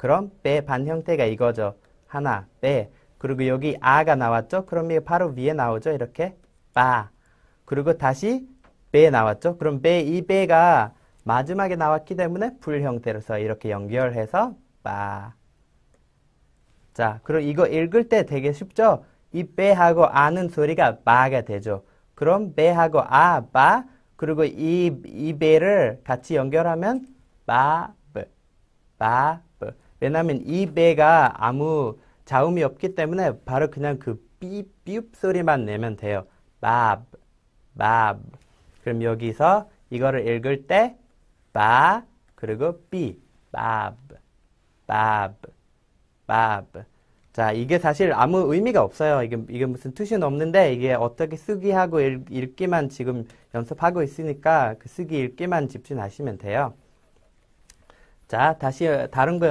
그럼 빼반 형태가 이거죠. 하나 빼 그리고 여기 아가 나왔죠. 그럼 이게 바로 위에 나오죠. 이렇게 빠 그리고 다시 빼 나왔죠. 그럼 빼이 빼가 마지막에 나왔기 때문에 불 형태로서 이렇게 연결해서 빠 자, 그럼 이거 읽을 때 되게 쉽죠? 이 빼하고 아는 소리가 바가 되죠. 그럼 빼하고 아, 바, 그리고 이, 이 배를 같이 연결하면 바브, 바브. 왜냐하면 이 배가 아무 자음이 없기 때문에 바로 그냥 그 삐, 삐 소리만 내면 돼요. 밥, 밥. 그럼 여기서 이거를 읽을 때 밥, 그리고 삐, 밥, 밥, 밥. 자, 이게 사실 아무 의미가 없어요. 이게, 이게 무슨 투신 없는데 이게 어떻게 쓰기하고 읽, 기만 지금 연습하고 있으니까 그 쓰기 읽기만 집중하시면 돼요. 자, 다시 다른 거